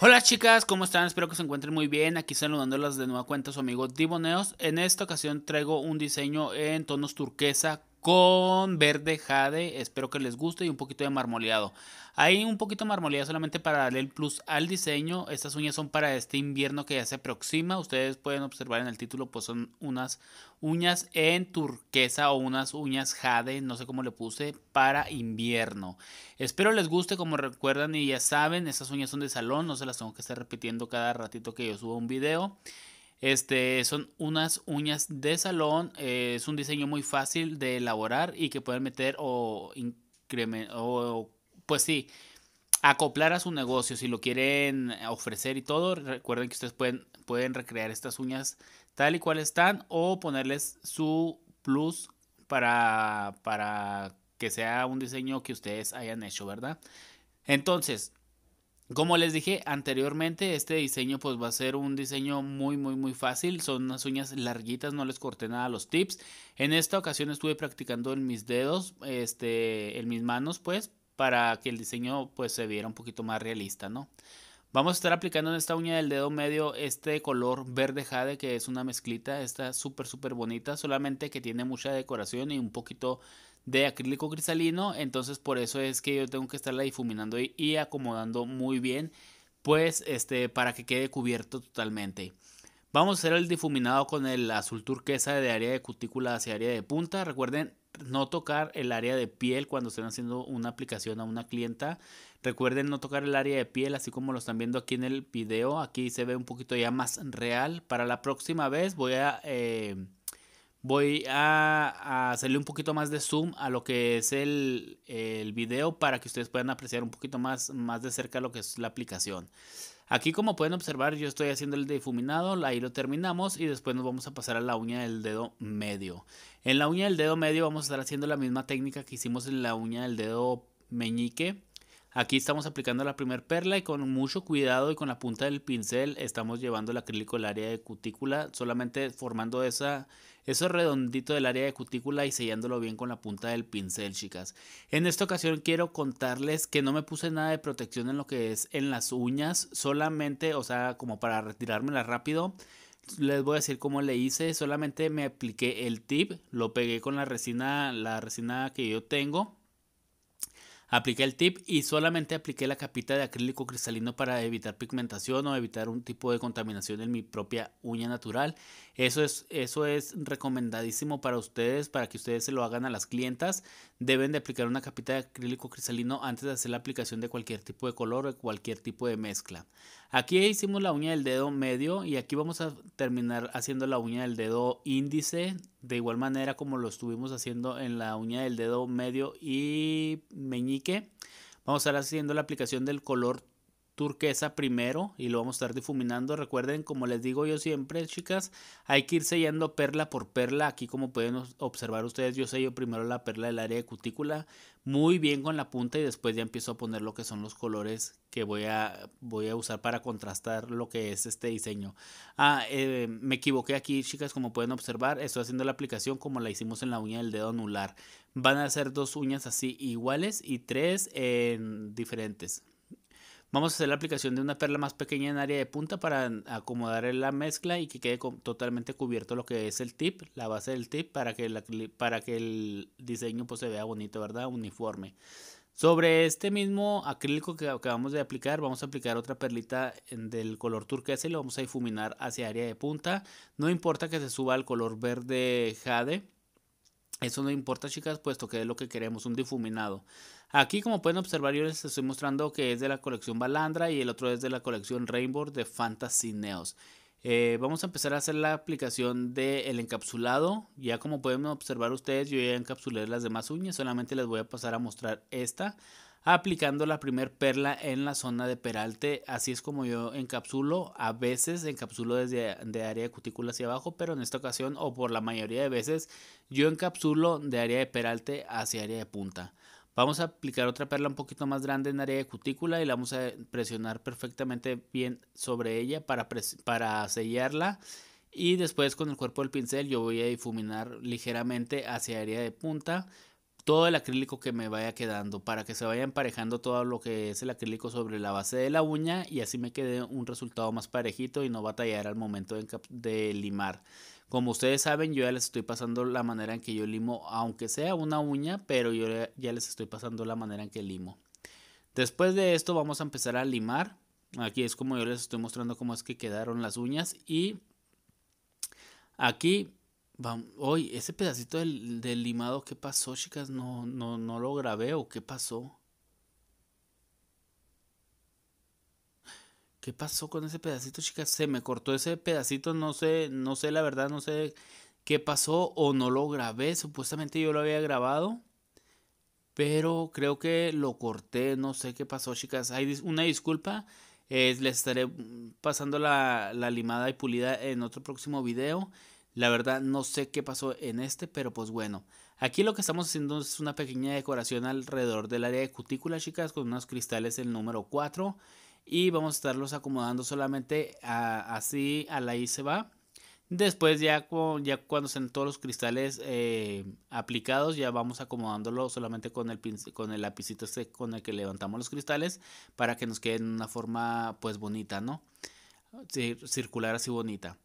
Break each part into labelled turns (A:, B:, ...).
A: Hola chicas, ¿cómo están? Espero que se encuentren muy bien. Aquí saludándolas de nueva cuenta su amigo Diboneos. En esta ocasión traigo un diseño en tonos turquesa con verde jade. Espero que les guste y un poquito de marmoleado. Hay un poquito de marmoleado solamente para darle el plus al diseño. Estas uñas son para este invierno que ya se aproxima. Ustedes pueden observar en el título, pues son unas uñas en turquesa o unas uñas jade, no sé cómo le puse, para invierno. Espero les guste, como recuerdan y ya saben, estas uñas son de salón, no se las tengo que estar repitiendo cada ratito que yo subo un video. Este, son unas uñas de salón, eh, es un diseño muy fácil de elaborar y que pueden meter o, o pues sí, acoplar a su negocio. Si lo quieren ofrecer y todo, recuerden que ustedes pueden, pueden recrear estas uñas tal y cual están o ponerles su plus para, para que sea un diseño que ustedes hayan hecho, ¿verdad? Entonces, como les dije anteriormente, este diseño pues va a ser un diseño muy muy muy fácil, son unas uñas larguitas, no les corté nada los tips. En esta ocasión estuve practicando en mis dedos, este, en mis manos pues, para que el diseño pues se viera un poquito más realista, ¿no? Vamos a estar aplicando en esta uña del dedo medio este color verde jade que es una mezclita, está súper súper bonita, solamente que tiene mucha decoración y un poquito de acrílico cristalino, entonces por eso es que yo tengo que estarla difuminando y, acomodando muy bien, pues este, para que quede cubierto totalmente. Vamos a hacer el difuminado con el azul turquesa de área de cutícula hacia área de punta. Recuerden no tocar el área de piel cuando estén haciendo una aplicación a una clienta. Recuerden no tocar el área de piel, así como lo están viendo aquí en el video. Aquí se ve un poquito ya más real. Para la próxima vez voy a eh, Voy a, hacerle un poquito más de zoom a lo que es el, el, video para que ustedes puedan apreciar un poquito más, más de cerca lo que es la aplicación. Aquí como pueden observar yo estoy haciendo el difuminado, ahí lo terminamos y después nos vamos a pasar a la uña del dedo medio. En la uña del dedo medio vamos a estar haciendo la misma técnica que hicimos en la uña del dedo meñique Aquí estamos aplicando la primer perla y con mucho cuidado y con la punta del pincel estamos llevando el acrílico al área de cutícula, solamente formando esa, ese redondito del área de cutícula y sellándolo bien con la punta del pincel, chicas. En esta ocasión quiero contarles que no me puse nada de protección en lo que es en las uñas, solamente, o sea, como para retirármela rápido les voy a decir cómo le hice. Solamente me apliqué el tip, lo pegué con la resina, la resina que yo tengo. Apliqué el tip y solamente apliqué la capita de acrílico cristalino para evitar pigmentación o evitar un tipo de contaminación en mi propia uña natural. Eso es, eso es recomendadísimo para ustedes, para que ustedes se lo hagan a las clientas. Deben de aplicar una capita de acrílico cristalino antes de hacer la aplicación de cualquier tipo de color o cualquier tipo de mezcla. Aquí hicimos la uña del dedo medio y aquí vamos a terminar haciendo la uña del dedo índice de igual manera como lo estuvimos haciendo en la uña del dedo medio y meñique. Vamos a estar haciendo la aplicación del color turquesa primero y lo vamos a estar difuminando. Recuerden, como les digo yo siempre, chicas, hay que ir sellando perla por perla. Aquí como pueden observar ustedes, yo sello primero la perla del área de cutícula muy bien con la punta y después ya empiezo a poner lo que son los colores que voy a, voy a usar para contrastar lo que es este diseño. Ah, eh, me equivoqué aquí, chicas, como pueden observar, estoy haciendo la aplicación como la hicimos en la uña del dedo anular. Van a ser dos uñas así iguales y tres en diferentes. Vamos a hacer la aplicación de una perla más pequeña en área de punta para acomodar la mezcla y que quede totalmente cubierto lo que es el tip, la base del tip, para que, el diseño pues, se vea bonito, ¿verdad? Uniforme. Sobre este mismo acrílico que acabamos de aplicar, vamos a aplicar otra perlita del color turquesa y lo vamos a difuminar hacia área de punta. No importa que se suba al color verde jade, eso no importa chicas, puesto que es lo que queremos, un difuminado. Aquí como pueden observar yo les estoy mostrando que es de la colección Balandra y el otro es de la colección Rainbow de Fantasy Neos. Eh, vamos a empezar a hacer la aplicación del encapsulado. Ya como pueden observar ustedes, yo ya encapsulé las demás uñas. Solamente les voy a pasar a mostrar esta. Aplicando la primer perla en la zona de peralte. Así es como yo encapsulo. A veces encapsulo desde de área de cutícula hacia abajo. Pero en esta ocasión o por la mayoría de veces yo encapsulo de área de peralte hacia área de punta. Vamos a aplicar otra perla un poquito más grande en área de cutícula y la vamos a presionar perfectamente bien sobre ella para, para sellarla. Y después con el cuerpo del pincel yo voy a difuminar ligeramente hacia área de punta todo el acrílico que me vaya quedando para que se vaya emparejando todo lo que es el acrílico sobre la base de la uña y así me quede un resultado más parejito y no va a tallar al momento de, de limar. Como ustedes saben, yo ya les estoy pasando la manera en que yo limo, aunque sea una uña, pero yo ya les estoy pasando la manera en que limo. Después de esto vamos a empezar a limar. Aquí es como yo les estoy mostrando cómo es que quedaron las uñas y aquí hoy, ese pedacito del, limado, ¿qué pasó, chicas? No, no, no lo grabé o qué pasó. ¿Qué pasó con ese pedacito, chicas? Se me cortó ese pedacito, no sé, no sé la verdad, no sé qué pasó o no lo grabé. Supuestamente yo lo había grabado, pero creo que lo corté, no sé qué pasó, chicas. Hay una disculpa, eh, les estaré mm, pasando la, la limada y pulida en otro próximo video. La verdad no sé qué pasó en este, pero pues bueno. Aquí lo que estamos haciendo es una pequeña decoración alrededor del área de cutícula, chicas, con unos cristales el número 4. Y vamos a estarlos acomodando solamente así, a la I se va. Después ya, ya cuando estén todos los cristales eh, aplicados, ya vamos acomodándolo solamente con el, con el lapicito este con el que levantamos los cristales para que nos quede en una forma pues bonita, ¿no? circular así bonita.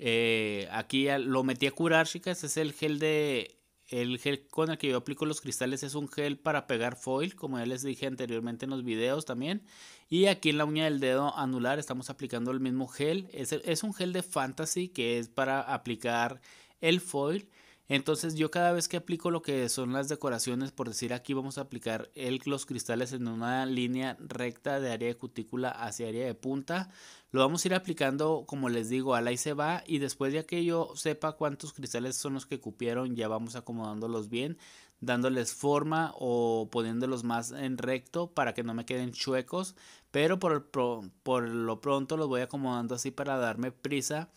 A: Eh, aquí lo metí a curar, chicas. Es el gel de. El gel con el que yo aplico los cristales es un gel para pegar foil, como ya les dije anteriormente en los videos también. Y aquí en la uña del dedo anular estamos aplicando el mismo gel. es un gel de fantasy que es para aplicar el foil. Entonces yo cada vez que aplico lo que son las decoraciones, por decir aquí vamos a aplicar el, los cristales en una línea recta de área de cutícula hacia área de punta, lo vamos a ir aplicando como les digo, a la y se va y después de que yo sepa cuántos cristales son los que cupieron, ya vamos acomodándolos bien, dándoles forma o poniéndolos más en recto para que no me queden chuecos, pero por, por lo pronto los voy acomodando así para darme prisa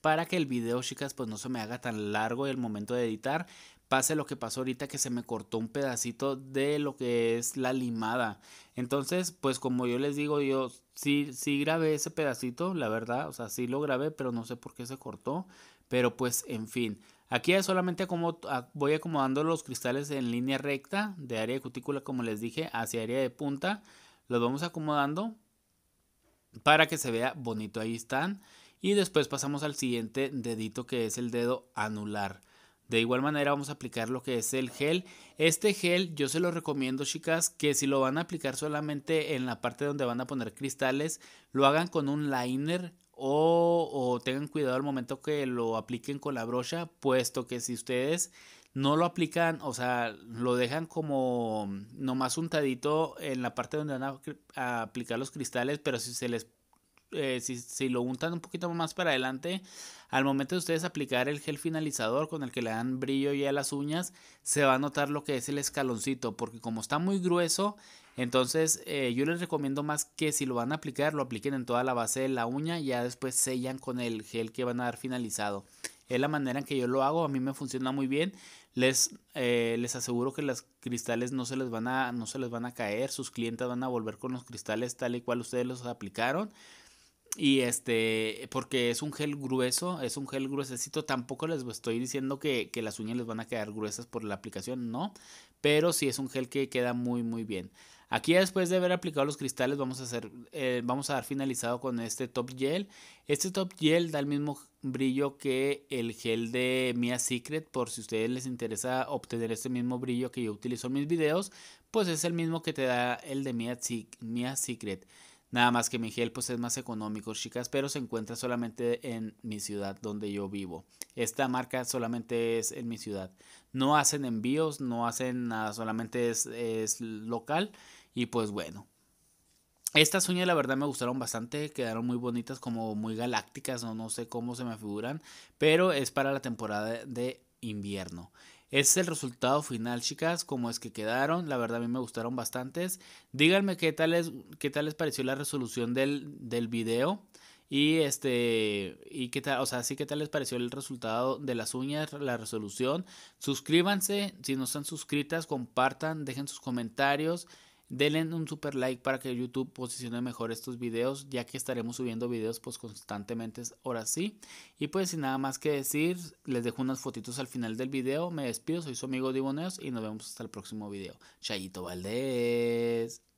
A: para que el video, chicas, pues no se me haga tan largo el momento de editar. Pase lo que pasó ahorita que se me cortó un pedacito de lo que es la limada. Entonces, pues como yo les digo, yo sí, sí grabé ese pedacito, la verdad, o sea, sí lo grabé, pero no sé por qué se cortó. Pero pues, en fin. Aquí solamente como voy acomodando los cristales en línea recta de área de cutícula, como les dije, hacia área de punta. Los vamos acomodando para que se vea bonito. Ahí están y después pasamos al siguiente dedito que es el dedo anular. De igual manera vamos a aplicar lo que es el gel. Este gel yo se lo recomiendo chicas que si lo van a aplicar solamente en la parte donde van a poner cristales, lo hagan con un liner o, o tengan cuidado al momento que lo apliquen con la brocha, puesto que si ustedes no lo aplican, o sea, lo dejan como nomás untadito en la parte donde van a, aplicar los cristales, pero si se les eh, si, lo untan un poquito más para adelante, al momento de ustedes aplicar el gel finalizador con el que le dan brillo ya a las uñas, se va a notar lo que es el escaloncito, porque como está muy grueso, entonces eh, yo les recomiendo más que si lo van a aplicar, lo apliquen en toda la base de la uña, ya después sellan con el gel que van a dar finalizado. Es la manera en que yo lo hago, a mí me funciona muy bien. Les, eh, les aseguro que los cristales no se, les van a, no se les van a caer, sus clientes van a volver con los cristales tal y cual ustedes los aplicaron. Y este, porque es un gel grueso, es un gel gruesecito, tampoco les estoy diciendo que, las uñas les van a quedar gruesas por la aplicación, no, pero sí es un gel que queda muy muy bien. Aquí después de haber aplicado los cristales vamos a hacer, eh, vamos a dar finalizado con este top gel. Este top gel da el mismo brillo que el gel de Mia Secret, por si a ustedes les interesa obtener este mismo brillo que yo utilizo en mis videos, pues es el mismo que te da el de Mia Secret. Nada más que mi gel pues es más económico, chicas, pero se encuentra solamente en mi ciudad donde yo vivo. Esta marca solamente es en mi ciudad. No hacen envíos, no hacen nada, solamente es, local y pues bueno. Estas uñas la verdad me gustaron bastante, quedaron muy bonitas, como muy galácticas, no, no sé cómo se me figuran, pero es para la temporada de invierno es el resultado final, chicas, como es que quedaron. La verdad a mí me gustaron bastantes. Díganme qué tal les, qué tal les pareció la resolución del, del video. Y este, y qué tal, o sea, sí, qué tal les pareció el resultado de las uñas, la resolución. Suscríbanse si no están suscritas, compartan, dejen sus comentarios. Denle un super like para que YouTube posicione mejor estos videos, ya que estaremos subiendo videos pues constantemente ahora sí. Y pues sin nada más que decir, les dejo unas fotitos al final del video. Me despido, soy su amigo Diboneos y nos vemos hasta el próximo video. Chayito Valdés.